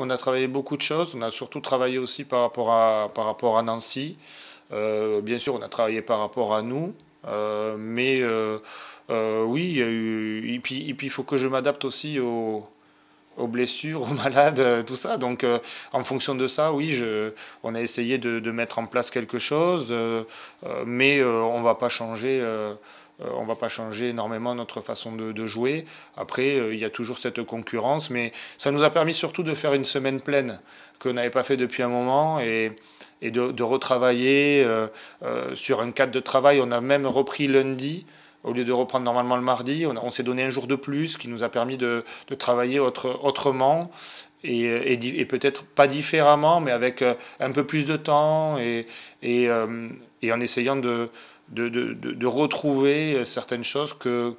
on a travaillé beaucoup de choses. On a surtout travaillé aussi par rapport à, par rapport à Nancy. Euh, bien sûr, on a travaillé par rapport à nous. mais oui, il faut que je m'adapte aussi aux, blessures, aux malades, euh, tout ça. Donc, euh, en fonction de ça, oui, je, on a essayé de, mettre en place quelque chose, mais on ne va pas changer euh, on ne va pas changer énormément notre façon de, jouer. Après, euh, il y a toujours cette concurrence, mais ça nous a permis surtout de faire une semaine pleine qu'on n'avait pas fait depuis un moment et, et de, retravailler euh, sur un cadre de travail. On a même repris lundi au lieu de reprendre normalement le mardi, on, s'est donné un jour de plus qui nous a permis de, travailler autre, autrement et, et peut-être pas différemment, mais avec un peu plus de temps et, et en essayant de, de, retrouver certaines choses que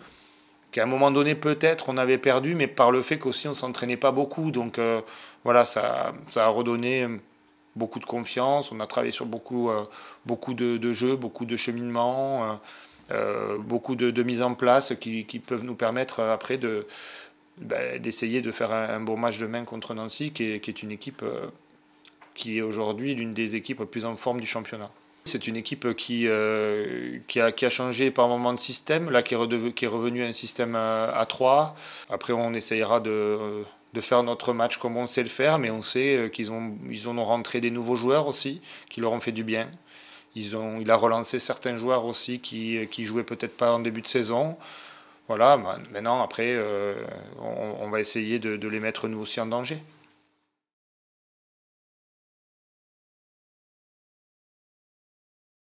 qu'à un moment donné peut-être on avait perdu, mais par le fait qu'aussi on s'entraînait pas beaucoup. Donc euh, voilà, ça, ça a redonné beaucoup de confiance. On a travaillé sur beaucoup, euh, beaucoup de, jeux, beaucoup de cheminement euh, beaucoup de, de mises en place qui, peuvent nous permettre après de bah, d'essayer de faire un, beau bon match demain contre Nancy, qui est, qui est une équipe qui est aujourd'hui l'une des équipes les plus en forme du championnat c'est une équipe qui, euh, qui, a, qui, a, changé par moment de système, là qui est, qui est revenue à un système euh, à 3. Après, on essayera de, euh, de, faire notre match comme on sait le faire, mais on sait qu'ils ont, ils ont rentré des nouveaux joueurs aussi, qui leur ont fait du bien. Ils ont, il a relancé certains joueurs aussi qui, qui jouaient peut-être pas en début de saison. Voilà, maintenant, après, on, va essayer de les mettre nous aussi en danger.